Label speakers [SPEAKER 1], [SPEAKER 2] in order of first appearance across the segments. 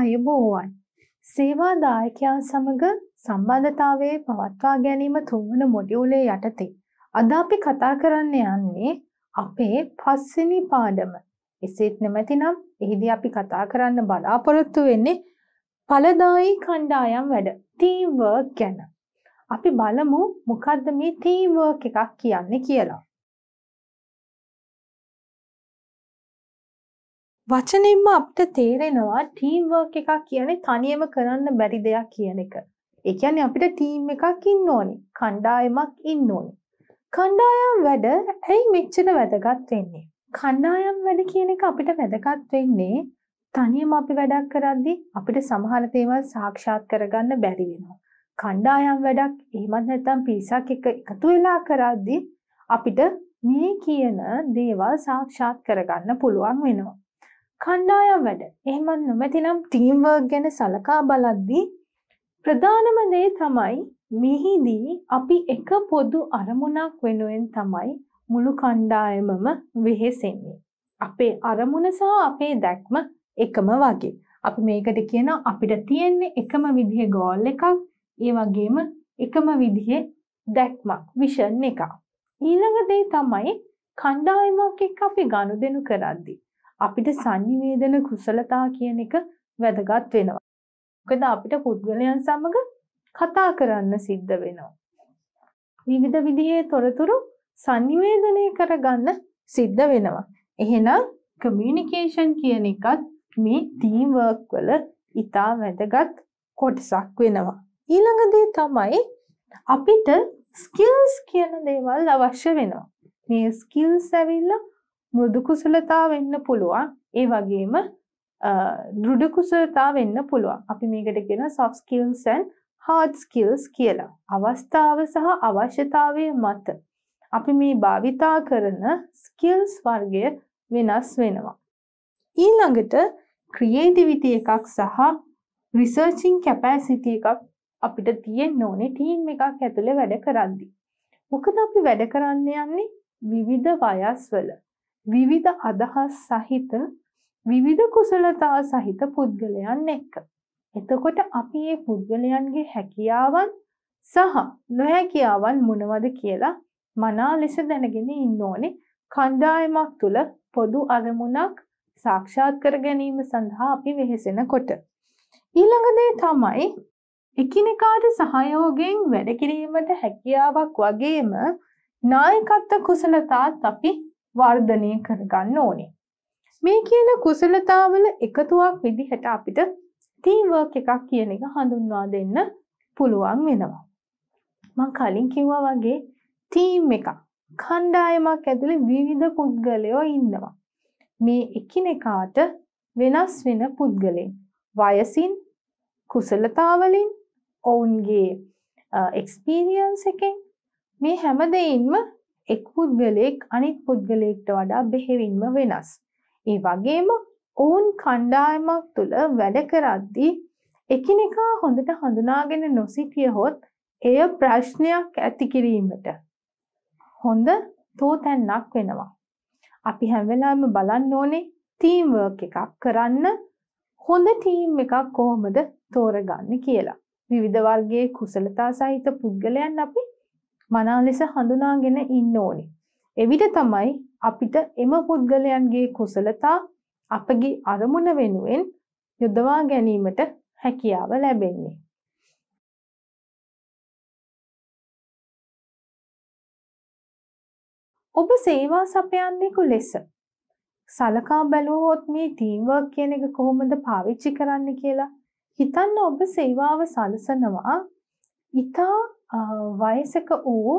[SPEAKER 1] අයබෝවන් සේවා දායකයන් සමග සම්බන්ධතාවයේ පවත්වා ගැනීම තුන්වන මොඩියුලේ යටතේ අද අපි කතා කරන්න යන්නේ අපේ පස්වෙනි පාඩම එසේත් නැමැතිනම් එහිදී අපි කතා කරන්න බලාපොරොත්තු වෙන්නේ ඵලදායි කණ්ඩායම් වැඩ ටීම් වර්ක් ගැන අපි බලමු මොකද්ද මේ ටීම් වර්ක් එකක් කියන්නේ කියලා
[SPEAKER 2] වචනින්ම අපිට තේරෙනවා ටීම්
[SPEAKER 1] වර්ක් එකක් කියන්නේ තනියම කරන්න බැරි දෙයක් කියන එක. ඒ කියන්නේ අපිට ටීම් එකක් ඉන්න ඕනේ. කණ්ඩායමක් ඉන්න ඕනේ. කණ්ඩායම් වැඩ ඇයි මෙච්චර වැදගත් වෙන්නේ? කණ්ඩායම් වැඩ කියන එක අපිට වැදගත් වෙන්නේ තනියම අපි වැඩක් කරද්දී අපිට සමහර දේවල් සාක්ෂාත් කරගන්න බැරි වෙනවා. කණ්ඩායම් වැඩක් එහෙමත් නැත්නම් පිරිසක් එක එකතු වෙලා කරද්දී අපිට මේ කියන දේවල් සාක්ෂාත් කරගන්න පුළුවන් වෙනවා. කණ්ඩායම් වැඩ එහෙමත් නොමැතිනම් ටීම්වර්ක් ගැන සලකා බලද්දී ප්‍රධානම දේ තමයි මෙහිදී අපි එක පොදු අරමුණක් වෙනුවෙන් තමයි මුළු කණ්ඩායමම වෙහෙසෙන්නේ. අපේ අරමුණ සහ අපේ දැක්ම එකම වගේ. අපි මේකට කියන අපිට තියෙන්නේ එකම විදිහේ ගෝල් එකක් ඒ වගේම එකම විදිහේ දැක්මක් විෂන් එකක්. ඊළඟ දේ තමයි කණ්ඩායමක් එක්ක අපි ගනුදෙනු කරද්දී අපිට sannivedana කුසලතා කියන එක වැදගත් වෙනවා. මොකද අපිට පුද්ගලයන් සමග කතා කරන්න සිද්ධ වෙනවා. විවිධ විදිහේ තොරතුරු sannivedanaya කරගන්න සිද්ධ වෙනවා. එහෙනම් communication කියන එකත් මේ team work වල ඉතා වැදගත් කොටසක් වෙනවා. ඊළඟ දේ තමයි අපිට skills කියන දේවල් අවශ්‍ය වෙනවා. මේ skills ඇවිල්ලා මෘදු කුසලතා වෙන්න පුළුවන්. ඒ වගේම දෘඩ කුසලතා වෙන්න පුළුවන්. අපි මේකට කියන soft skills and hard skills කියලා. අවස්ථාව සහ අවශ්‍යතාවය මත අපි මේ භාවිතා කරන skills වර්ගය වෙනස් වෙනවා. ඊළඟට creativity එකක් සහ researching capacity එකක් අපිට තියෙන්න ඕනේ ටීම් එකක් ඇතුලේ වැඩ කරද්දී. මොකද අපි වැඩ කරන්න යන්නේ විවිධ වයස් වල විවිධ අදහස් සහිත විවිධ කුසලතා සහිත පුද්ගලයන් එක්ක. එතකොට අපි මේ පුද්ගලයන්ගේ හැකියාවන් සහ නොහැකියාවන් මොනවද කියලා මනා ලෙස දැනගෙන ඉන්න ඕනේ. කණ්ඩායමක් තුල පොදු අරමුණක් සාක්ෂාත් කර ගැනීම සඳහා අපි වෙහෙසෙනකොට ඊළඟ දේ තමයි එකිනෙකාට සහයෝගයෙන් වැඩ කිරීමට හැකියාවක් වගේම නායකත්ව කුසලතාත් අපි වර්ධනය කරගන්න ඕනේ. මේ කියන කුසලතාවල එකතුවක් විදිහට අපිට ටීම්වර්ක් එකක් කියන එක හඳුන්වා දෙන්න පුළුවන් වෙනවා. මං කලින් කිව්වා වගේ ටීම් එකක් කණ්ඩායමක් ඇතුළේ විවිධ පුද්ගලයෝ ඉන්නවා. මේ එකිනෙකාට වෙනස් වෙන පුද්ගලයන් වයසින් කුසලතාවලින් ඔවුන්ගේ එක්ස්පීරියන්ස් එකෙන් මේ හැම දෙයින්ම එක් පුද්ගලයෙක් අනෙක් පුද්ගලයෙක්ට වඩා බෙහෙවින්ම වෙනස්. ඒ වගේම ඔවුන් කණ්ඩායමක් තුළ වැඩ කරද්දී එකිනෙකා හොඳට හඳුනාගෙන නොසිටියහොත් එය ප්‍රශ්නයක් ඇති කිරීමට හොඳ තෝතැන්නක් වෙනවා. අපි හැම වෙලාවෙම බලන්න ඕනේ ටීම් වර්ක් එකක් කරන්න හොඳ ටීම් එකක් කොහොමද තෝරගන්නේ කියලා. විවිධ වර්ගයේ කුසලතා සහිත පුද්ගලයන් අපි මනා ලෙස හඳුනාගෙන ඉන්න ඕනේ. එවිට තමයි අපිට එම පුද්ගලයන්ගේ කුසලතා අපගේ අරමුණ වෙනුවෙන් යොදවා ගැනීමට හැකියාව ලැබෙන්නේ.
[SPEAKER 2] ඔබ සේවා සපයන්නෙකු
[SPEAKER 1] ලෙස සලකා බැලුවහොත් මේ ටීම්වර්ක් කියන එක කොහොමද පාවිච්චි කරන්න කියලා හිතන්න ඔබ සේවාව සලසනවා ඉතා වයසක වූ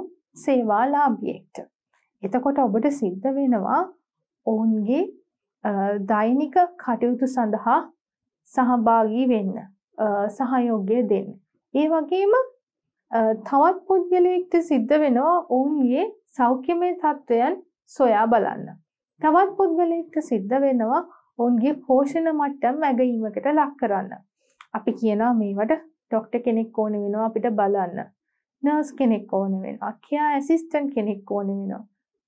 [SPEAKER 1] සේවාලාභියෙක්ට. එතකොට ඔබට සිද්ධ වෙනවා ඔවුන්ගේ දෛනික කටයුතු සඳහා සහභාගී වෙන්න සහයෝගය දෙන්න. ඒ වගේම තවත් පුද්ගලයෙක්ට සිද්ධ වෙනවා ඔවුන්ගේ සෞඛ්‍යමය තත්ත්වයන් සොයා බලන්න. තවත් පුද්ගලයෙක්ට සිද්ධ වෙනවා ඔවුන්ගේ පෝෂණ මට්ටම් ඇගීමකට ලක් කරන්න. අපි කියනවා මේවට ඩොක්ට කෙනෙක් ඕන වෙනවා අපිට බලන්න. නර්ස් කෙනෙක් ඕන වෙනවා කියා ඇසිස්ටන් කෙනෙක් ඕන වෙනවා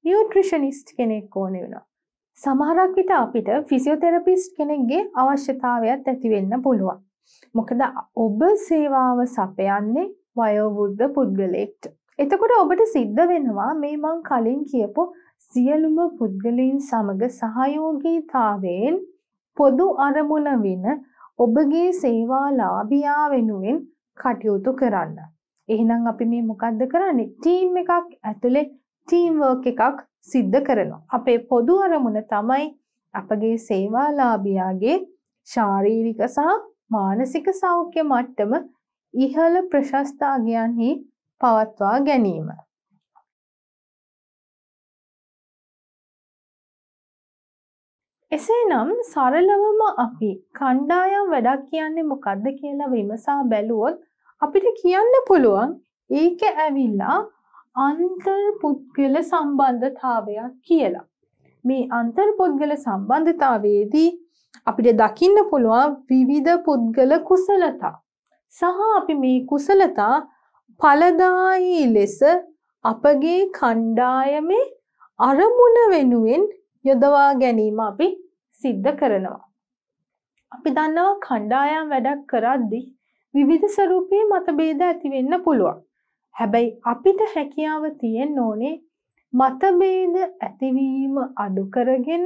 [SPEAKER 1] නිියට්‍රිෂනිස්ට් කෙනෙක් ඕන වෙනවා සමහරක් විට අපිට ෆිසිියෝතෙරපිස්ට් කෙනෙක්ගේ අවශ්‍යතාවයක් ඇතිවෙන්න පුළුවන් මොකද ඔබ සේවාව සපයන්නේ වයෝවෘද්ධ පුද්ගලෙක්ට එතකොට ඔබට සිද්ධ වෙනවා මේ මං කලින් කියපු සියලුම පුද්ගලයින් සමග සහයෝගීතාවයෙන් පොදු අරමුණ වෙන ඔබගේ සේවාලාභියා වෙනුවෙන් කටයුතු කරන්න. එහෙනම් අපි මේ මොකක්ද කරන්නේ? ටීම් එකක් ඇතුලේ ටීම් වර්ක් එකක් සිද්ධ කරනවා. අපේ පොදු අරමුණ තමයි අපගේ සේවාලාභියාගේ ශාරීරික සහ මානසික සෞඛ්‍ය මට්ටම ඉහළ ප්‍රශස්තාගයන්හි
[SPEAKER 2] පවත්වා ගැනීම.
[SPEAKER 1] එසේනම් සරලවම අපි කණ්ඩායම් වැඩක් කියන්නේ මොකද්ද කියලා විමසා බැලුවොත් අපිට කියන්න පුළුවන් ඒක ඇවිල්ලා අන්තර් පුද්ගල සම්බන්ධතාවයක් කියලා. මේ අන්තර් පුද්ගල සම්බන්ධතාවයේදී අපිට දකින්න පුළුවන් විවිධ පුද්ගල කුසලතා සහ අපි මේ කුසලතා ඵලදායී ලෙස අපගේ කණ්ඩායමේ අරමුණ වෙනුවෙන් යොදවා ගැනීම අපි සිද්ධ කරනවා. අපි දන්නවා කණ්ඩායම් වැඩක් කරද්දී විවිධ ස්වරූපී මතභේද ඇති වෙන්න පුළුවන්. හැබැයි අපිට හැකියාව තියෙන්න ඕනේ මතභේද ඇතිවීම අඩු කරගෙන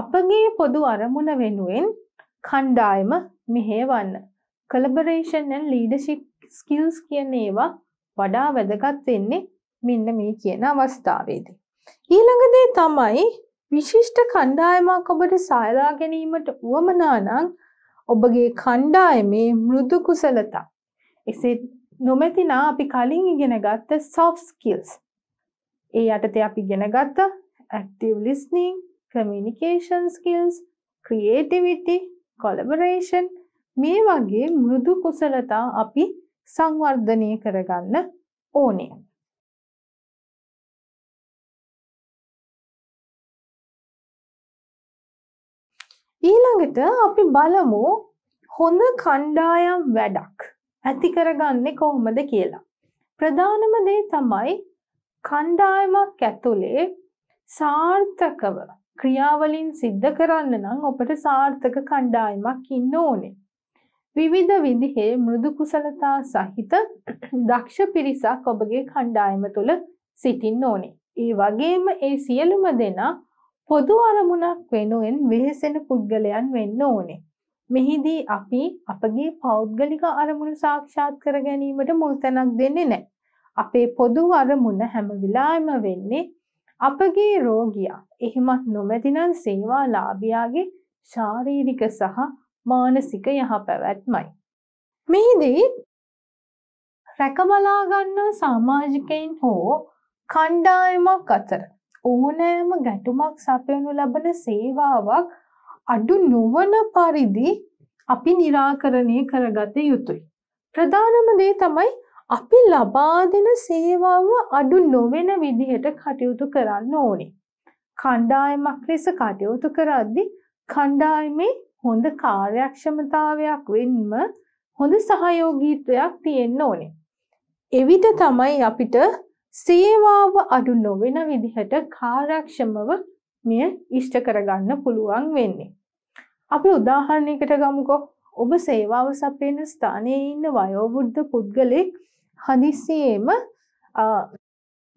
[SPEAKER 1] අපගේ පොදු අරමුණ වෙනුවෙන් කණ්ඩායම මෙහෙවන්න. collaboration and leadership skills කියන ඒවා වඩා වැදගත් වෙන්නේ මෙන්න මේ කියන අවස්ථාවේදී. ඊළඟ දේ තමයි විශිෂ්ට කණ්ඩායමක් ඔබට සායලා ගැනීමට උවමනා නම් ඔබගේ කණ්ඩායමේ මෘදු කුසලතා. එසේ නොමැතිනා අපි කලින් ඉගෙන ගත්ත soft skills. ඒ යටතේ අපි ඉගෙන ගත්ත active listening, communication skills, creativity, collaboration මේ වගේ මෘදු කුසලතා අපි සංවර්ධනය කරගන්න ඕනේ. ඊළඟට අපි බලමු හොඳ කණ්ඩායම් වැඩක් ඇති කරගන්නේ කොහොමද කියලා. ප්‍රධානම දේ තමයි කණ්ඩායමක් ඇතුලේ සාර්ථකව ක්‍රියාවලින් සිද්ධ කරන්න නම් ඔබට සාර්ථක කණ්ඩායමක් ඉන්න ඕනේ. විවිධ විදිහේ මෘදු කුසලතා සහිත දක්ෂ පිරිසක් ඔබගේ කණ්ඩායම තුළ සිටින්න ඕනේ. ඒ වගේම ඒ සියලුම දෙනා පොදු අරමුණක් වෙනුවෙන් වෙහෙසෙන පුද්ගලයන් වෙන්න ඕනේ. මෙහිදී අපි අපගේ පෞද්ගලික අරමුණු සාක්ෂාත් කර ගැනීමට මුල් තැනක් දෙන්නේ නැහැ. අපේ පොදු අරමුණ හැම වෙලාවෙම වෙන්නේ අපගේ රෝගියා එහෙමත් නොමැතිනම් සේවාලාභියාගේ ශාරීරික සහ මානසික යහපැවැත්මයි. මෙහිදී රැකබලා ගන්නා සමාජිකයින් හෝ කණ්ඩායමක් අතර ඕනෑම ගැටුමක් සපයනු ලබන සේවාවක් අඩු නොවන පරිදි අපි निराකරණය කරගත යුතුයි. ප්‍රධානම දේ තමයි අපි ලබා දෙන සේවාව අඩු නොවන විදිහට කටයුතු කරන්න ඕනේ. කණ්ඩායමක් ලෙස කටයුතු කරද්දී කණ්ඩායමේ හොඳ කාර්යක්ෂමතාවයක් වෙන්න හොඳ සහයෝගීත්වයක් තියෙන්න ඕනේ. එවිට තමයි අපිට සේවාව අඩු නොවෙන විදිහට කාර්යක්ෂමව මෙය ඉෂ්ට කරගන්න පුළුවන් වෙන්නේ. අපි උදාහරණයකට ගමුකෝ ඔබ සේවාව සපයන ස්ථානයේ ඉන්න වයෝවෘද්ධ පුද්ගලෙක් හදිසියෙම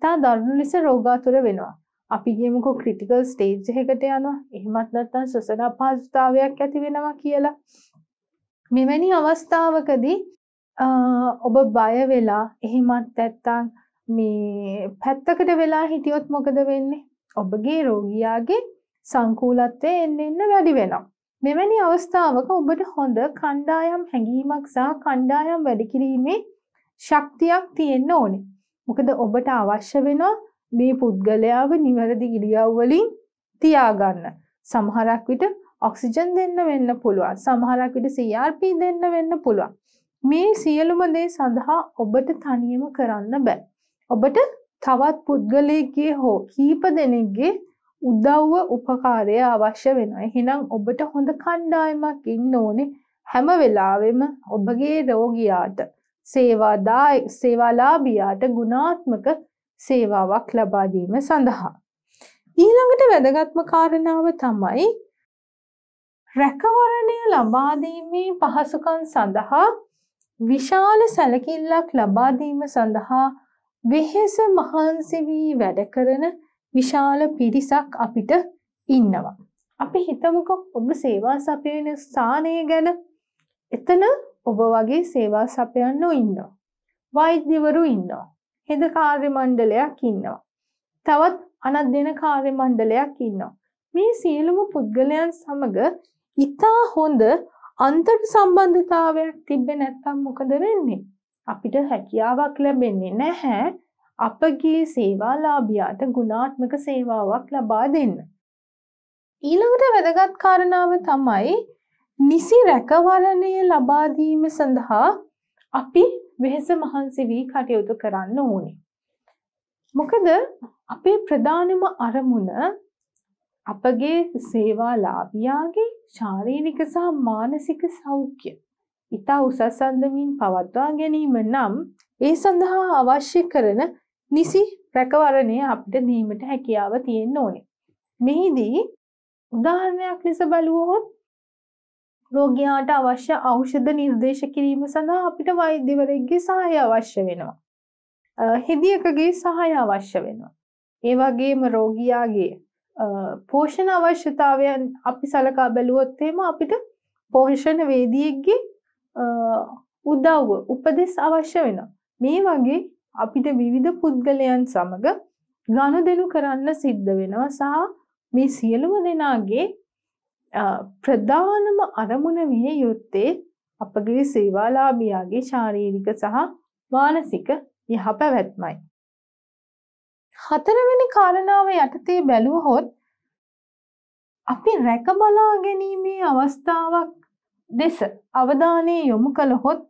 [SPEAKER 1] තා දරුණු ලෙස රෝගාතුර වෙනවා. අපි ගියමුකෝ ක්‍රිටිකල් ස්ටේජ් එකකට යනවා. එහෙමත් නැත්නම් සසන අපහසුතාවයක් ඇති වෙනවා කියලා. මෙවැනි අවස්ථාවකදී ඔබ බය වෙලා එහෙමත් නැත්නම් මේ පැත්තකට වෙලා හිටියොත් මොකද වෙන්නේ? ඔබගේ රෝගියාගේ සංකූලත්වය එන්න එන්න වැඩි වෙනවා. මෙවැනි අවස්ථාවක ඔබට හොඳ කණ්ඩායම් හැඟීමක් සහ කණ්ඩායම් වැඩි කිරීමේ ශක්තියක් තියෙන්න ඕනේ. මොකද ඔබට අවශ්‍ය වෙනවා මේ පුද්ගලයාව නිවැරදි ඉරියව් වලින් තියාගන්න. සමහරක් විට ඔක්සිජන් දෙන්න වෙන්න පුළුවන්. සමහරක් විට CRP දෙන්න වෙන්න පුළුවන්. මේ සියලුම දේ සඳහා ඔබට තනියම කරන්න බෑ. ඔබට තවත් පුද්ගලයෙක්ගේ හෝ කීප දෙනෙක්ගේ උදව්ව උපකාරය අවශ්‍ය වෙනවා. එහෙනම් ඔබට හොඳ කණ්ඩායමක් ඉන්න ඕනේ හැම වෙලාවෙම ඔබගේ රෝගියාට සේවාදාය සේවාලාභියාට ගුණාත්මක සේවාවක් ලබා දීම සඳහා. ඊළඟට වැදගත්ම කාරණාව තමයි රැකවරණය ලබා දීමේ පහසුකම් සඳහා විශාල සැලකිල්ලක් ලබා දීම සඳහා වෙහෙස මහන්සි වී වැඩ කරන විශාල පිරිසක් අපිට ඉන්නවා. අපි හිතමුකෝ ඔබ සේවා සපයන ස්ථානය ගැන එතන ඔබ වගේ සේවා සපයන්නෝ ඉන්නවා. වෛද්‍යවරු ඉන්නවා. හෙද කාර්ය මණ්ඩලයක් ඉන්නවා. තවත් අනත් දෙන කාර්ය මණ්ඩලයක් ඉන්නවා. මේ සියලුම පුද්ගලයන් සමග ඉතා හොඳ අන්තර් සම්බන්ධතාවයක් තිබ්බේ නැත්තම් මොකද වෙන්නේ? අපිට හැකියාවක් ලැබෙන්නේ නැහැ අපගේ සේවාලාභියාට ගුණාත්මක සේවාවක් ලබා දෙන්න. ඊළඟට වැදගත් කාරණාව තමයි නිසි රැකවරණය ලබා දීම සඳහා අපි වෙහෙස මහන්සි වී කටයුතු කරන්න ඕනේ. මොකද අපේ ප්‍රධානම අරමුණ අපගේ සේවාලාභියාගේ ශාරීරික සහ මානසික සෞඛ්‍යය ඉතා උසස් අන්දමින් පවත්වා ගැනීම නම් ඒ සඳහා අවශ්‍ය කරන නිසි රැකවරණය අපිට දීමට හැකියාව තියෙන්න ඕනේ. මෙහිදී උදාහරණයක් ලෙස බලුවොත් රෝගියාට අවශ්‍ය ඖෂධ නිර්දේශ කිරීම සඳහා අපිට වෛද්‍යවරයෙක්ගේ සහාය අවශ්‍ය වෙනවා. හෙදියකගේ සහාය අවශ්‍ය වෙනවා. ඒ වගේම රෝගියාගේ පෝෂණ අවශ්‍යතාවයන් අපි සලකා බැලුවොත් එහෙම අපිට පෝෂණ වේදියෙක්ගේ උදව්ව උපදෙස් අවශ්‍ය වෙනවා. මේ වගේ අපිට විවිධ පුද්ගලයන් සමග ගනුදෙනු කරන්න සිද්ධ වෙනවා සහ මේ සියලුම දෙනාගේ ප්‍රධානම අරමුණ විය යුත්තේ අපගේ සේවාලාභියාගේ ශාරීරික සහ මානසික යහපැවැත්මයි. හතරවෙනි කාරණාව යටතේ බැලුවහොත් අපි රැක බලා ගැනීමේ අවස්ථාවක් දෙස අවධානය යොමු කළහොත්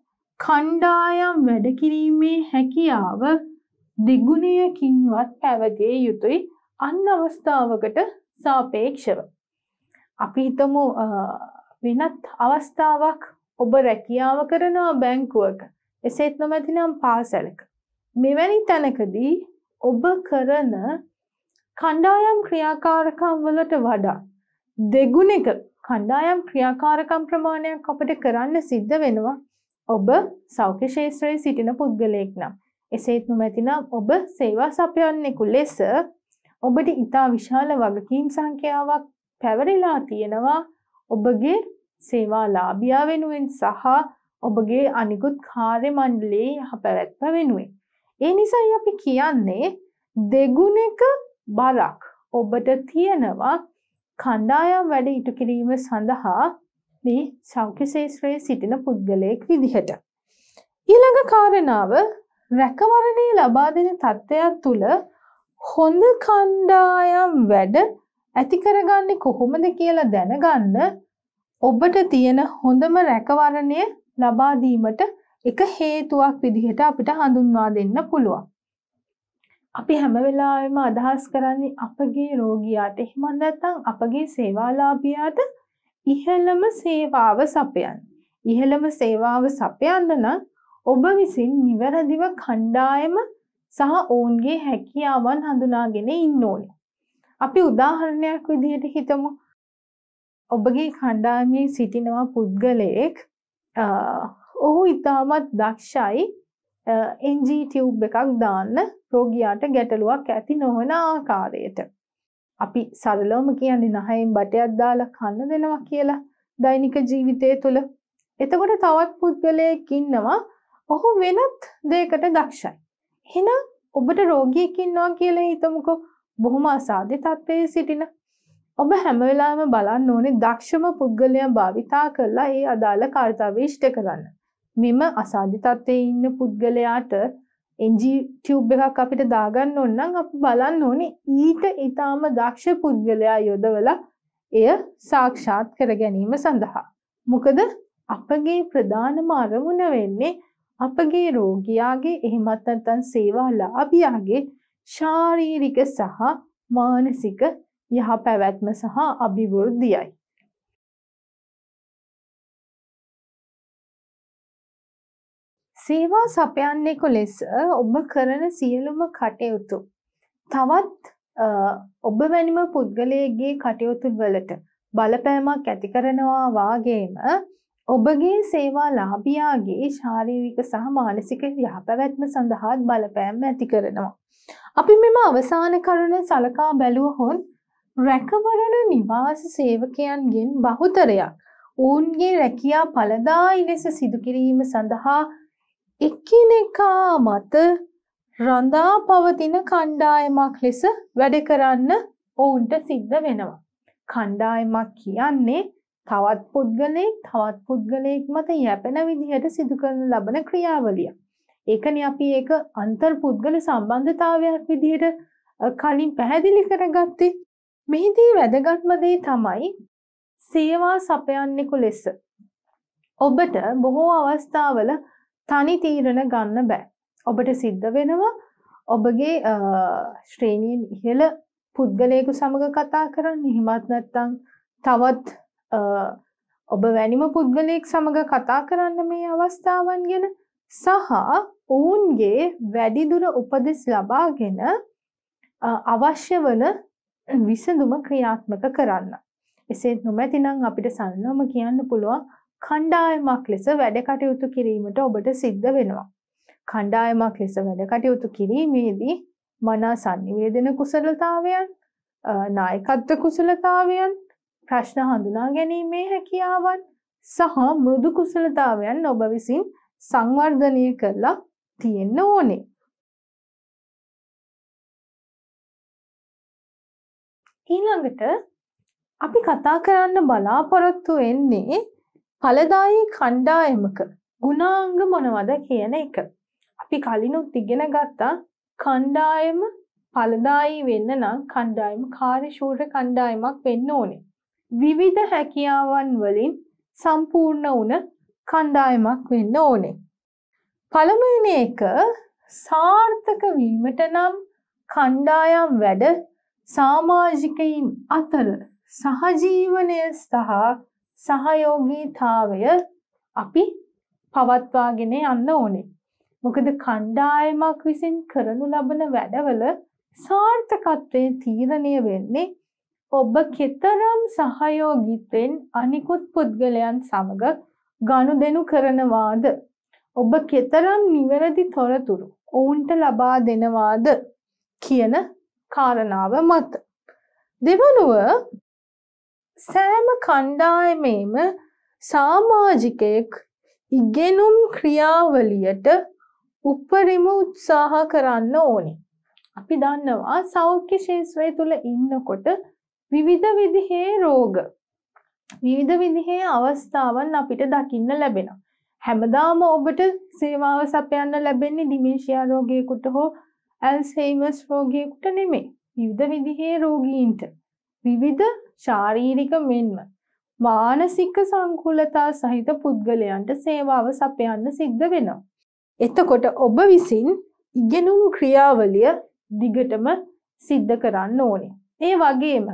[SPEAKER 1] කණ්ඩායම් වැඩකිරීමේ හැකියාව දෙගුණයකින්වත් පැවතිය යුතුයි අන්න අවස්ථාවකට සාපේක්ෂව. අපි හිතමු වෙනත් අවස්ථාවක් ඔබ රැකියාව කරනවා බැංකුවක එසේත් නොමැතිනම් පාසලක. මෙවැනි තැනකදී ඔබ කරන කණ්ඩායම් ක්‍රියාකාරකම් වලට වඩා දෙගුණක කණ්ඩායම් ක්‍රියාකාරකම් ප්‍රමාණයක් අපට කරන්න සිද්ධ වෙනවා ඔබ සෞඛ්‍ය ශේත්‍රයේ සිටින පුද්ගලයෙක් නම්. එසේත් නොමැතිනම් ඔබ සේවා සපයන්නෙකු ලෙස ඔබට ඉතා විශාල වගකීම් සංඛ්‍යාවක් පැවරිලා තියෙනවා ඔබගේ සේවා ලාභියා වෙනුවෙන් සහ ඔබගේ අනිකුත් කාර්ය මණ්ඩලයේ යහපැවැත්ම වෙනුවෙන්. ඒ නිසයි අපි කියන්නේ දෙගුණක බරක් ඔබට තියෙනවා කණ්ඩායම් වැඩ ඉටු කිරීම සඳහා මේ සෞඛ්‍ය ශේත්‍රයේ සිටින පුද්ගලයෙක් විදිහට. ඊළඟ කාරණාව රැකවරණය ලබා දෙන තත්ත්වයක් තුළ හොඳ කණ්ඩායම් වැඩ ඇති කරගන්නේ කොහොමද කියලා දැනගන්න ඔබට තියෙන හොඳම රැකවරණය ලබා දීමට එක හේතුවක් විදිහට අපිට හඳුන්වා දෙන්න පුළුවන්. අපි හැම වෙලාවෙම අදහස් කරන්නේ අපගේ රෝගියාට එහෙම නැත්නම් අපගේ සේවාලාභියාට ඉහළම සේවාව සපයන්න. ඉහළම සේවාව සපයන්න නම් ඔබ විසින් නිවැරදිව කණ්ඩායම සහ ඔවුන්ගේ හැකියාවන් හඳුනාගෙන ඉන්න ඕනේ. අපි උදාහරණයක් විදිහට හිතමු ඔබගේ කණ්ඩායමේ සිටිනවා පුද්ගලයෙක් ඔහු ඉතාමත් දක්ෂයි එන්ජ ටියව් එකක් දාන්න රෝගියාට ගැටලුවක් ඇති නොවන ආකාරයට. අපි සරලවම කියන්නේ නහයෙන් බටයක් දාලා කන්න දෙනවා කියලා දෛනික ජීවිතය තුළ. එතකොට තවත් පුද්ගලයෙක් ඉන්නවා ඔහු වෙනත් දෙයකට දක්ෂයි. එහෙනම් ඔබට රෝගියෙක් ඉන්නවා කියලා හිතමුකෝ. බොහොම අසාධ්‍ය තත්ත්වයේ සිටින ඔබ හැම වෙලාවෙම බලන්න ඕනේ දක්ෂම පුද්ගලයා භාවිතා කරලා ඒ අදාළ කාර්යය ඉෂ්ට කරන්න. මෙම අසාධි තත්ත්වයේ ඉන්න පුද්ගලයාට එන්ජි ටියුබ් එකක් අපිට දාගන්න ඕන නම් අපි බලන්න ඕනේ ඊට ඊටාම දක්ෂ පුද්ගලයා යොදවලා එය සාක්ෂාත් කර ගැනීම සඳහා. මොකද අපගේ ප්‍රධානම අරමුණ වෙන්නේ අපගේ රෝගියාගේ එහෙමත් නැත්නම් සේවාලාභියාගේ ශාරීරික සහ මානසික යහපැවැත්ම
[SPEAKER 2] සහ අභිවෘද්ධියයි.
[SPEAKER 1] සේවා සපයන්නෙකු ලෙස ඔබ කරන සියලුම කටයුතු. තවත් ඔබ වැනිම පුද්ගලයගේ කටයුතු වලට බලපෑමක් ඇති කරනවා වාගේම ඔබගේ සේවා ලාභියාගේ ශාරීරික සහ මානසික යහපැවැත්ම සඳහාත් බලපෑම් ඇති කරනවා. අපි මෙම අවසාන කරුණ සලකා බැලුවහොත් රැකවරණ නිවාස සේවකයන්ගෙන් බහුතරයක් ඔවුන්ගේ රැකියා පළදායි ලෙස සිදුකිරීම සඳහා එකිනෙකා මත රඳා පවතින කණ්ඩායමක් ලෙස වැඩ කරන්න ඔවුන්ට සිද්ධ වෙනවා. කණ්ඩායමක් කියන්නේ තවත් පුද්ගලයෙක් තවත් පුද්ගලයෙක් මත යැපෙන විදිහට සිදු කරන ලබන ක්‍රියාවලිය. ඒකනේ අපි ඒක අන්තර් පුද්ගල සම්බන්ධතාවයක් විදිහට කලින් පැහැදිලි කරගත්තේ. මෙහිදී වැදගත්ම දේ තමයි සේවා සපයන්නෙකු ලෙස. ඔබට බොහෝ අවස්ථාවල තනි තීරණ ගන්න බෑ. ඔබට සිද්ධ වෙනවා ඔබගේ ශ්‍රේණීන් ඉහළ පුද්ගලයකු සමඟ කතා කරන්න හිමත් නැත්තං තවත් ඔබ වැනිම පුද්ගලයෙක් සමඟ කතා කරන්න මේ අවස්ථාවන් ගෙන සහ ඔවුන්ගේ වැඩිදුර උපදෙස් ලබාගෙන අවශ්‍ය වන විසඳුම ක්‍රියාත්මක කරන්න. එසේ නොමැතිනම් අපිට සන්නම කියන්න පුළුවන් කණ්ඩායමක් ලෙස වැඩ කටයුතු කිරීමට ඔබට සිද්ධ වෙනවා. කණ්ඩායමක් ලෙස වැඩ කටයුතු කිරීමේදී මනා සංනිවේදන කුසලතාවයන්, නායකත්ව කුසලතාවයන්, ප්‍රශ්න හඳුනා ගැනීමේ හැකියාවන් සහ මෘදු කුසලතාවයන් ඔබ විසින් සංවර්ධනය කරලා තියෙන්න ඕනේ. ඊළඟට අපි කතා කරන්න බලාපොරොත්තු වෙන්නේ ඵලදායී කණ්ඩායමක ගුණාංග මොනවද කියන එක. අපි කලිනුත් ඉගෙන ගත්තා කණ්ඩායම ඵලදායී වෙන්න නම් කණ්ඩායම කාර්යශූර කණ්ඩායමක් වෙන්න ඕනේ. විවිධ හැකියාවන් වලින් සම්පූර්ණ වුණ කණ්ඩායමක් වෙන්න ඕනේ. පළමුවෙන එක සාර්ථක වීමට නම් කණ්ඩායම් වැඩ සාමාජිකයින් අතර සහජීවනය සහ සහයෝගීතාවය අපි පවත්වාගෙන යන්න ඕනේ. මොකද කණ්ඩායමක් විසින් කරනු ලබන වැඩවල සාර්ථකත්වයේ තීරණය වෙන්නේ ඔබ කෙතරම් සහයෝගීත්වයෙන් අනිකුත් පුද්ගලයන් සමග ගනුදෙනු කරනවාද ඔබ කෙතරම් නිවැරදි තොරතුරු ඔවුන්ට ලබා දෙනවාද කියන කාරණාව මත දෙවනුව සෑම කණ්ඩායමේම සාමාජිකයෙක් ඉගෙනුම් ක්‍රියාවලියට උපරිම උත්සාහ කරන්න ඕනි. අපි දන්නවා සෞඛ්‍ය ශේෂ්ත්‍රය තුල ඉන්නකොට විවිධ විදිහේ රෝග විවිධ විදිහේ අවස්ථාවන් අපිට දකින්න ලැබෙනවා. හැමදාම ඔබට සේවාව සපයන්න ලැබෙන්නේ ඩිමේෂියා රෝගියෙකුට හෝ ඇල්සෙයිමර්ස් රෝගියෙකුට නෙමෙයි. විවිධ විදිහේ රෝගීන්ට විවිධ ශාරීරික මෙන්ම මානසික සංකූලතා සහිත පුද්ගලයන්ට සේවාව සපයන්න සිද්ධ වෙනවා. එතකොට ඔබ විසින් ඉගෙනුම් ක්‍රියාවලිය දිගටම සිද්ධ කරන්න ඕනේ. ඒ වගේම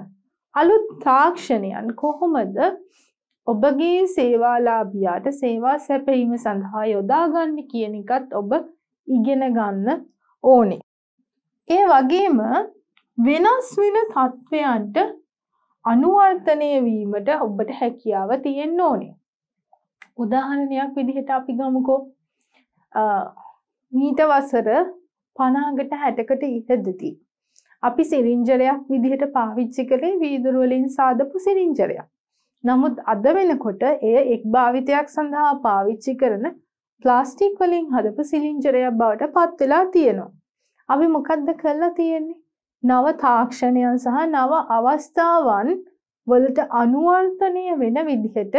[SPEAKER 1] අලුත් තාක්ෂණයන් කොහොමද ඔබගේ සේවාලාභියාට සේවා සැපයීම සඳහා යොදාගන්න කියන එකත් ඔබ ඉගෙන ගන්න ඕනේ. ඒ වගේම වෙනස් වෙන තත්ත්වයන්ට අනුවර්තනය වීමට ඔබට හැකියාව තියෙන්න ඕනේ. උදාහරණයක් විදිහට අපි ගමුකෝ මීට වසර 50කට 60කට ඉහතදී අපි සිරින්ජරයක් විදිහට පාවිච්චි කළේ වීදුරු වලින් සාදපු සිරින්ජරයක්. නමුත් අද වෙනකොට එය එක් භාවිතයක් සඳහා පාවිච්චි කරන ප්ලාස්ටික් වලින් හදපු සිලින්ජරයක් බවට පත් වෙලා තියෙනවා. අපි මොකද්ද කරලා තියෙන්නේ? නව තාක්ෂණයන් සහ නව අවස්ථාවන් වලට අනුවර්තනය වෙන විදිහට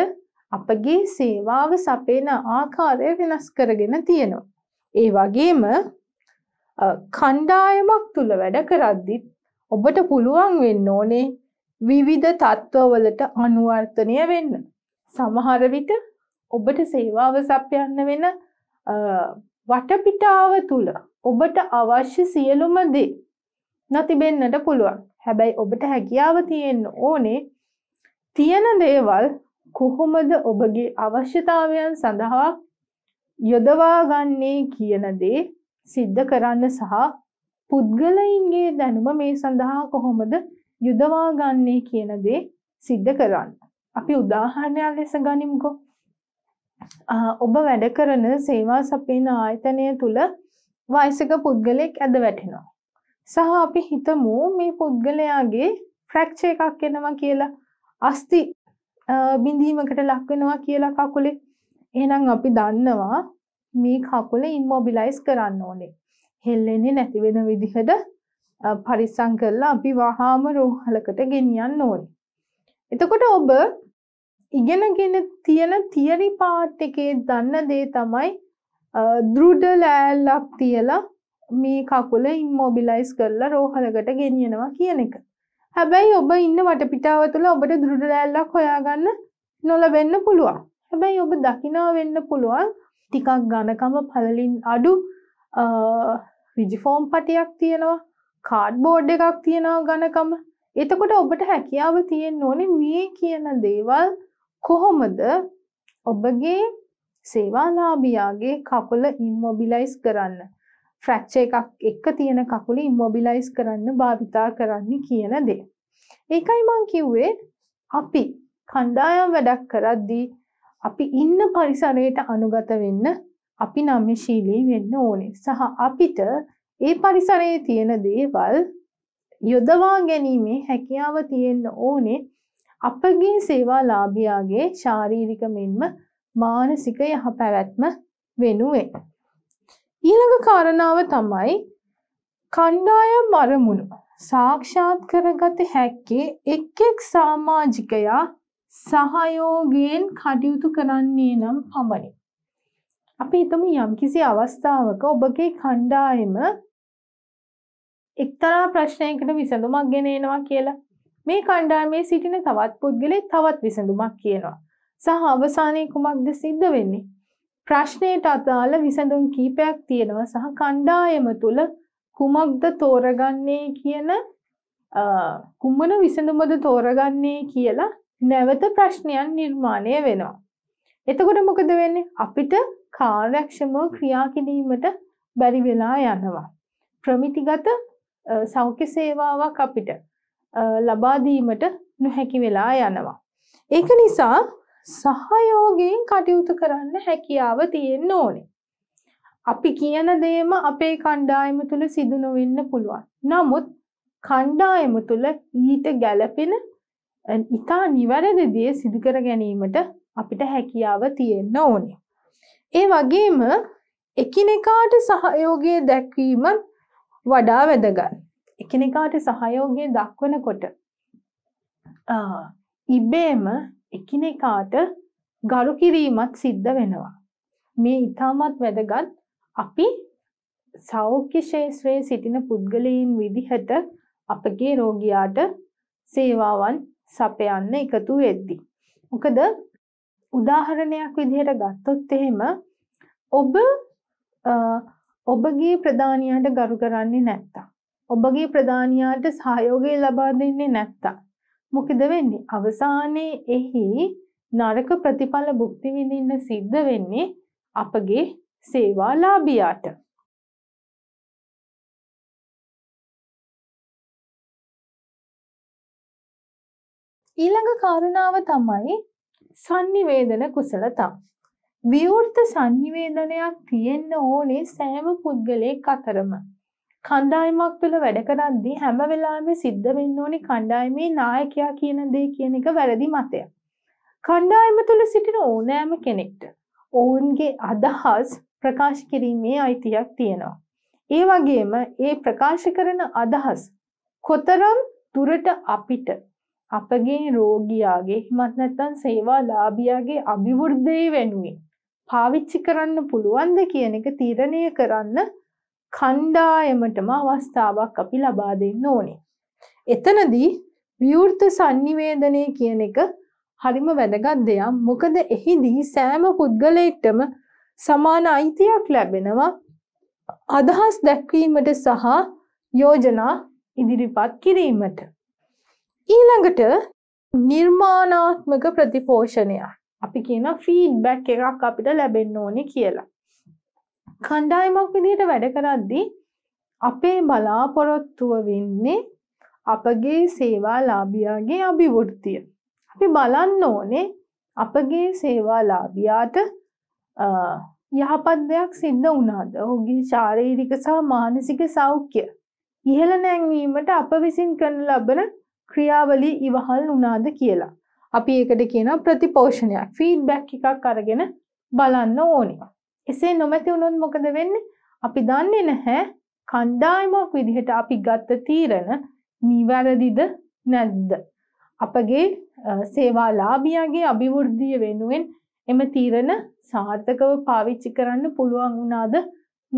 [SPEAKER 1] අපගේ සේවාව සපේන ආකාරය වෙනස් කරගෙන තියෙනවා. ඒ වගේම කණ්ඩායමක් තුල වැඩ කරද්දිත් ඔබට පුළුවන් වෙන්න ඕනේ විවිධ තත්ත්වවලට අනුවර්තනය වෙන්න. සමහර විට ඔබට සේවාව සපයන්න වෙන වටපිටාව තුල ඔබට අවශ්‍ය සියලුම දේ නොතිබෙන්නට පුළුවන් හැබැයි ඔබට හැකියාව තියෙන්න ඕනේ තියෙන දේවල් කොහොමද ඔබගේ අවශ්‍යතාවයන් සඳහා යොදවාගන්නේ කියන දේ සිද්ධ කරන්න සහ පුද්ගලයින්ගේ දැනුම මේ සඳහා කොහොමද යුදවාගන්නේ කියන දේ සිද්ධ කරන්න. අපි උදාහරණයක් ලෙස ගනිමුකෝ. ඔබ වැඩ කරන සේවා සපයන ආයතනය තුල වයසක පුද්ගලෙක් ඇද වැටෙනවා. සහ අපි හිතමු මේ පුද්ගලයාගේ ෆ්‍රැක්ෂ එකක් එනවා කියලා අස්ති බිඳීමකට ලක්වෙනවා කියලා කකුලේ එනම් අපි දන්නවා මේ කකුල ඉන්මෝබිලයිස් කරන්න ඕනේ හෙල්ලෙන්නේ නැතිවෙන විදිහට පරිස්සං කරලා අපි වහාම රෝහලකට ගෙනියන්න ඕනේ එතකොට ඔබ ඉගෙනගෙන තියෙන තියරි පාට් එකේ දන්න දේ තමයි දෘඩ ලෑල්ලක් තියලා මේ කකුල ඉම්මෝබිලයිස් කරලා රෝහලකට ගෙනියනවා කියන එක. හැබැයි ඔබ ඉන්න වටපිටාව තුළ ඔබට දුරුඩලෑල්ලක් හොයාගන්න නොලවෙන්න පුළුවන්. හැබැයි ඔබ දකිනා වෙන්න පුළුවන් ටිකක් ගණකම පලලින් අඩු විජිෆෝම් පටයක් තියෙනවා කාඩ් බෝඩ් එකක් තියෙනවා ගණකම එතකොට ඔබට හැකියාව තියෙන් ඕනේ මේ කියන දේවල් කොහොමද ඔබගේ සේවාලාභයාගේ කකුල ඉම්මොබිලයිස් කරන්න ෆ්‍රැක්චර් එකක් එක තියෙන කකුල ඉමොබිලයිස් කරන්න භාවිතා කරන්න කියන දේ. ඒකයි මං කිව්වේ අපි කණ්ඩායම් වැඩක් කරද්දී අපි ඉන්න පරිසරයට අනුගත වෙන්න අපි නම්‍යශීලී වෙන්න ඕනේ. සහ අපිට ඒ පරිසරයේ තියෙන දේවල් යොදවා ගැනීමේ හැකියාව තියෙන්න ඕනේ. අපගේ සේවාලාභියාගේ ශාරීරික මෙන්ම මානසික යහපැවැත්ම වෙනුවෙන් ඊළඟ කාරණාව තමයි කණ්ඩායම් අරමුණු සාක්ෂාත් කරගත හැක්කේ එක් එක් සමාජිකයා සහයෝගයෙන් කටයුතු කරන්නේ නම් පමණි. අපි හිතමු යම්කිසි අවස්ථාවක ඔබගේ කණ්ඩායම එක්තරා ප්‍රශ්නයකට විසඳුමක් ගෙන එනවා කියලා. මේ කණ්ඩායමේ සිටින තවත් පුද්ගලෙක් තවත් විසඳුමක් කියනවා. සහ අවසානයේ කුමක්ද සිද්ධ වෙන්නේ? ප්‍රශ්නයට අදාළ විසඳුම් කීපයක් තියෙනවා සහ කණ්ඩායම තුළ කුමක්ද තෝරගන්නේ කියන කුම්මන විසඳුමද තෝරගන්නේ කියලා නැවත ප්‍රශ්නයන් නිර්මාණය වෙනවා. එතකොට මොකද වෙන්නේ අපිට කාර්යක්ෂමව ක්‍රියා කිරීමට බැරි වෙලා යනවා. ප්‍රමිතිගත සෞඛ්‍ය සේවාවක් අපිට ලබා දීමට නොහැකි වෙලා යනවා. ඒක නිසා සහයෝගයෙන් කටයුතු කරන්න හැකියාව තියෙන්න ඕනේ. අපි කියන දේම අපේ කණ්ඩායම තුල සිදු නොවෙන්න පුළුවන්. නමුත් කණ්ඩායම තුල ඊට ගැළපෙන ඉතා නිවැරදි දේ සිදු කර ගැනීමට අපිට හැකියාව තියෙන්න ඕනේ. ඒ වගේම එකිනෙකාට සහයෝගය දැක්වීම වඩා වැදගත්. එකිනෙකාට සහයෝගය දක්වනකොට ඉබේම එකිනෙකාට ගරු කිරීමත් සිද්ධ වෙනවා. මේ ඉතාමත් වැදගත් අපි සෞඛ්‍ය ශේත්‍රයේ සිටින පුද්ගලයන් විදිහට අපගේ රෝගියාට සේවාවන් සපයන්න එකතු වෙද්දී. මොකද උදාහරණයක් විදිහට ගත්තොත් එහෙම ඔබ ඔබගේ ප්‍රධානියාට ගරු කරන්නේ නැත්තම් ඔබගේ ප්‍රධානියාට සහයෝගය ලබා දෙන්නේ නැත්තම් මොකද වෙන්නේ? අවසානයේ එහි නරක ප්‍රතිඵල භුක්ති විඳින්න සිද්ධ වෙන්නේ අපගේ සේවාලාභියාට. ඊළඟ කාරණාව තමයි sannivedana කුසලතා. විවෘත sannivedanaයක් තියෙන්න ඕනේ සෑම පුද්ගලයෙක් අතරම. කණ්ඩායමක් තුළ වැඩ කරද්දී හැම වෙලාවෙම සිද්ධ වෙන්න ඕනි කණ්ඩායමේ නායකයා කියන දේ කියන එක වැරදි මතයක්. කණ්ඩායම තුළ සිටින ඕනෑම කෙනෙක්ට ඔවුන්ගේ අදහස් ප්‍රකාශ කිරීමේ අයිතියක් තියෙනවා. ඒ වගේම ඒ ප්‍රකාශ කරන අදහස් කොතරම් දුරට අපිට අපගේ රෝගියාගේ හිමත් නැත්තම් සේවාලාභියාගේ අභිවෘද්ධිය වෙනුවෙන් පාවිච්චි කරන්න පුළුවන්ද කියන එක තීරණය කරන්න කණ්ඩායමටම අවස්ථාවක් අපි ලබා දෙන්න ඕනේ. එතනදී විවෘත sannivedanaya කියන එක හරිම වැදගත් දෙයක්. මොකද එහිදී සෑම පුද්ගලයෙක්ටම සමාන අයිතියක් ලැබෙනවා. අදහස් දැක්වීමට සහ යෝජනා ඉදිරිපත් කිරීමට. ඊළඟට නිර්මාණාත්මක ප්‍රතිපෝෂණයක්. අපි කියන ෆීඩ්බැක් එකක් අපිට ලැබෙන්න ඕනේ කියලා. කණ්ඩායමක් විදිහට වැඩ කරද්දී අපේ බලාපොරොත්තුව වෙන්නේ අපගේ සේවාලාභියාගේ අභිවෘත්තිය. අපි බලන්න ඕනේ අපගේ සේවාලාභියාට යහපත් දෙයක් සිද්ධ වුණාද? ඔහුගේ ශාරීරික සහ මානසික සෞඛ්‍ය ඉහළ නැංවීමට අප විසින් කරන ලබන ක්‍රියාවලිය ඉවහල් වුණාද කියලා. අපි ඒකට කියන ප්‍රතිපෝෂණයක් ෆීඩ්බැක් එකක් අරගෙන බලන්න ඕනේ. එසේ නොමැති වුණොත් මොකද වෙන්නේ? අපි දන්නේ නැහැ කණ්ඩායමක් විදිහට අපි ගත්ත තීරණ නිවැරදිද නැද්ද? අපගේ සේවා ලාභියාගේ අභිවෘද්ධිය වෙනුවෙන් එම තීරණ සාර්ථකව පාවිච්චි කරන්න පුළුවන් වුණාද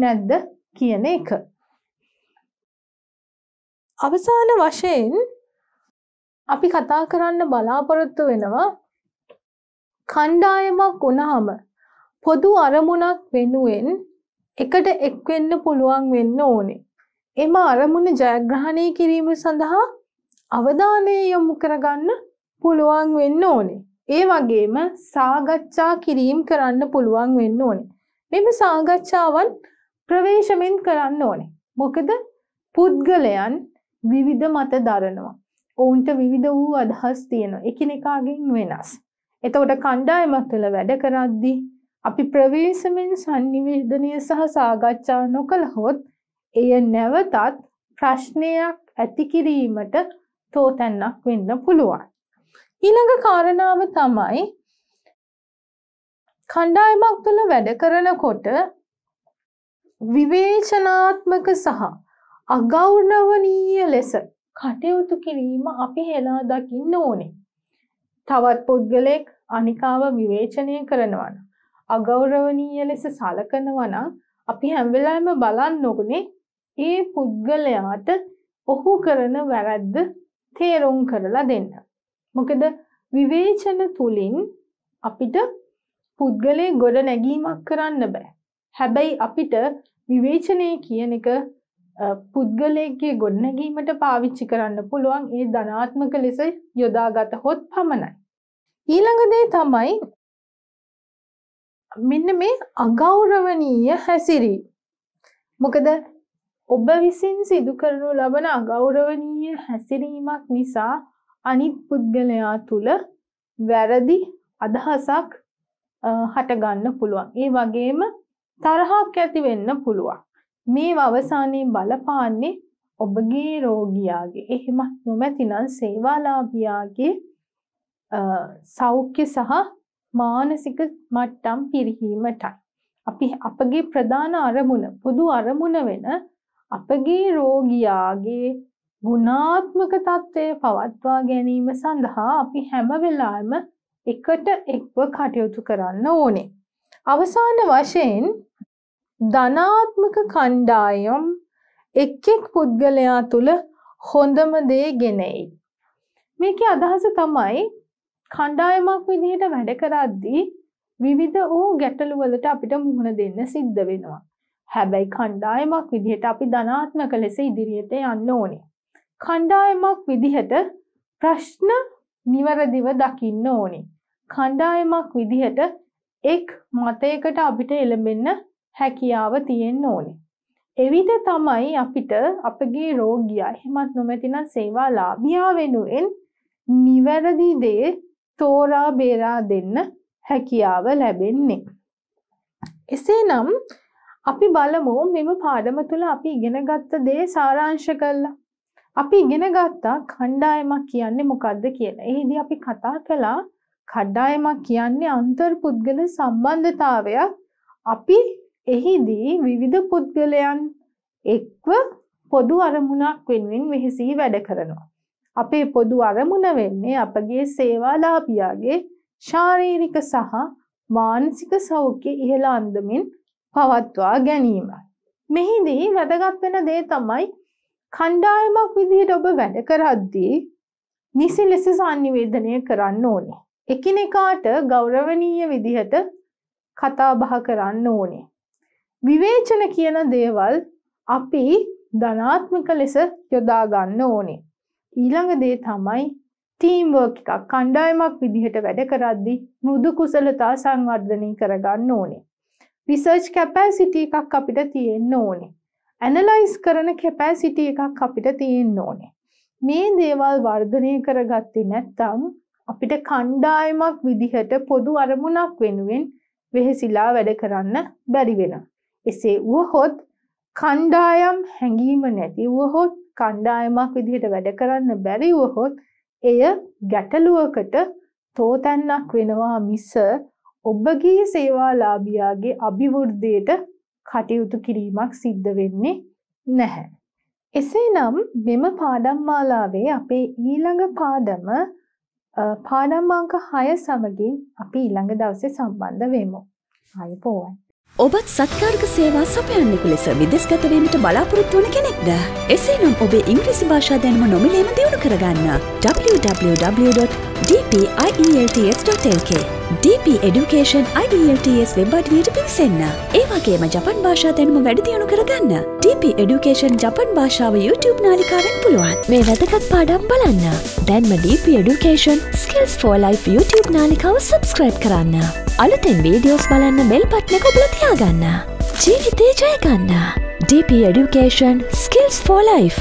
[SPEAKER 1] නැද්ද කියන එක. අවසාන වශයෙන් අපි කතා කරන්න බලාපොරොත්තු වෙනවා කණ්ඩායමක් වුණාම පොදු අරමුණක් වෙනුවෙන් එකට එක් වෙන්න පුළුවන් වෙන්න ඕනේ. එම අරමුණ ජයග්‍රහණය කිරීම සඳහා අවධානය යොමු කරගන්න පුළුවන් වෙන්න ඕනේ. ඒ වගේම සාගච්ඡා කිරීම කරන්න පුළුවන් වෙන්න ඕනේ. මෙම සාගච්ඡාවන් ප්‍රවේශමෙන් කරන්න ඕනේ. මොකද පුද්ගලයන් විවිධ මත දරනවා. ඔවුන්ට විවිධ වූ අදහස් තියෙනවා. එකිනෙකාගෙන් වෙනස්. එතකොට කණ්ඩායමක් තුළ වැඩ කරද්දී අපි ප්‍රවේශමෙන් sannivedanaya සහ සාකච්ඡා නොකළහොත් එය නැවතත් ප්‍රශ්නයක් ඇති කිරීමට තෝතැන්නක් වෙන්න පුළුවන්. ඊළඟ කාරණාව තමයි කණ්ඩායමක් තුළ වැඩ කරනකොට විවේචනාත්මක සහ අගෞරවනීය ලෙස කටයුතු කිරීම අපි හෙලා දකින්න ඕනේ. තවත් පුද්ගලෙක් අනිකාව විවේචනය කරනවා. අගෞරවනීය ලෙස සලකනවා නම් අපි හැම වෙලාවෙම බලන්න ඕනේ ඒ පුද්ගලයාට ඔහු කරන වැරද්ද තේරුම් කරලා දෙන්න. මොකද විවේචන තුලින් අපිට පුද්ගලයේ ගොඩ නැගීමක් කරන්න බෑ. හැබැයි අපිට විවේචනය කියන එක පුද්ගලයගේ ගොඩනැගීමට පාවිච්චි කරන්න පුළුවන් ඒ ධනාත්මක ලෙස යොදාගත හොත් පමණයි. ඊළඟ දේ තමයි මෙන්න මේ අගෞරවනීය හැසිරී. මොකද ඔබ විසින් සිදු කරනු ලබන අගෞරවනීය හැසිරීමක් නිසා අනිත් පුද්ගලයා තුළ වැරදි අදහසක් හටගන්න පුළුවන්. ඒ වගේම තරහක් ඇති වෙන්න පුළුවන්. මේ අවසානයේ බලපාන්නේ ඔබගේ රෝගියාගේ එහෙමත් නොමැතිනම් සේවාලාභියාගේ සෞඛ්‍ය සහ මානසික මට්ටම් පිරිහීමටයි. අපි අපගේ ප්‍රධාන අරමුණ පොදු අරමුණ වෙන අපගේ රෝගියාගේ ගුණාත්මක තත්ත්වය පවත්වා ගැනීම සඳහා අපි හැම වෙලාවෙම එකට එක්ව කටයුතු කරන්න ඕනේ. අවසාන වශයෙන් ධනාත්මක කණ්ඩායම් එක් එක් පුද්ගලයා තුළ හොඳම දේ ගෙනෙයි. මේකේ අදහස තමයි කණ්ඩායමක් විදිහට වැඩ කරද්දී විවිධ වූ ගැටලුවලට අපිට මුහුණ දෙන්න සිද්ධ වෙනවා. හැබැයි කණ්ඩායමක් විදිහට අපි ධනාත්මක ලෙස ඉදිරියට යන්න ඕනේ. කණ්ඩායමක් විදිහට ප්‍රශ්න නිවැරදිව දකින්න ඕනේ. කණ්ඩායමක් විදිහට එක් මතයකට අපිට එළඹෙන්න හැකියාව තියෙන්න ඕනේ. එවිට තමයි අපිට අපගේ රෝගියා එහෙමත් නොමැතිනම් සේවාලාභියා වෙනුවෙන් නිවැරදි දේ තෝරා බේරා දෙන්න හැකියාව ලැබෙන්නේ. එසේනම් අපි බලමු මෙම පාඩම තුළ අපි ඉගෙනගත්ත දේ සාරාංශ කළා. අපි ඉගෙනගත්තා කණ්ඩායමක් කියන්නේ මොකද්ද කියලා. එහිදී අපි කතා කළා කණ්ඩායමක් කියන්නේ අන්තර්පුද්ගල සම්බන්ධතාවයක්. අපි එහිදී විවිධ පුද්ගලයන් එක්ව පොදු අරමුණක් වෙනුවෙන් වෙහෙසී වැඩ කරනවා. අපේ පොදු අරමුණ වෙන්නේ අපගේ සේවාලාභියාගේ ශාරීරික සහ මානසික සෞඛ්‍ය ඉහළ අන්දමින් පවත්වා ගැනීමයි. මෙහිදී වැදගත් වෙන දේ තමයි කණ්ඩායමක් විදිහට ඔබ වැඩ කරද්දී නිසි ලෙස sannivedanaya කරන්න ඕනේ. එකිනෙකාට ගෞරවනීය විදිහට කතා බහ කරන්න ඕනේ. විවේචන කියන දේවල් අපි ධනාත්මක ලෙස යොදා ගන්න ඕනේ. ඊළඟ දේ තමයි තීම්වර්ක් එකක් කණ්ඩායමක් විදිහට වැඩ කරද්දි මෘදු කුසලතා සංවර්ධනය කරගන්න ඕනේ. රිසර්ච් කැපෑසිටි එකක් අපිට තියෙන්න ඕනේ. ඇනලයිස් කරන කැපෑසිටි එකක් අපිට තියෙන්න ඕනේ. මේ දේවල් වර්ධනය කරගත්තේ නැත්තම් අපිට කණ්ඩායමක් විදිහට පොදු අරමුණක් වෙනුවෙන් වෙහෙසිලා වැඩ කරන්න බැරි වෙන. එසේ වුවහොත් කණ්ඩායම් හැඟීම නැති වුවහොත් කණ්ඩායමක් විදිහට වැඩ කරන්න බැරි වුවහොත් එය ගැටලුවකට තෝතැන්නක් වෙනවා මිස ඔබගේ සේවාලාභියාගේ අභිවෘද්ධියට කටයුතු කිරීමක් සිද්ධ වෙන්නේ නැහැ. එසේනම් මෙම පාඩම් මාලාවේ අපේ ඊළඟ පාඩම පාඩම් අංක 6 සමගින් අපි ඊළඟ දවසේ සම්බන්ධ වෙමු. ආයෙ පෝවයි. ඔබත් සත්කාර්ක සේවා සපයන්නෙකු ලෙස විදෙස්ගතවීමට බලාපොරොත්තු වන කෙනෙක්ද. එසේ නම් ඔබේ ඉංග්‍රීසි භාෂා දැනම නොමිලේම දියුණු කරගන්න www.ඩ dpilts.lk e DP Education IDLTS e web අඩවියට පිවිසන්න. ඒ වගේම ජපන් භාෂා දැනුම වැඩදියුණු කරගන්න. DP Education ජපන් භාෂාව YouTube නාලිකාවෙන් පුළුවන්. මේ වැදගත් පාඩම් බලන්න. දැන්ම DP Education Skills for Life YouTube නාලිකාව subscribe කරන්න. අලුතෙන් වීඩියෝස් බලන්න බෙල් පට්න කොබල තියාගන්න. ජීවිතේ ජයගන්න. DP Education Skills for
[SPEAKER 2] Life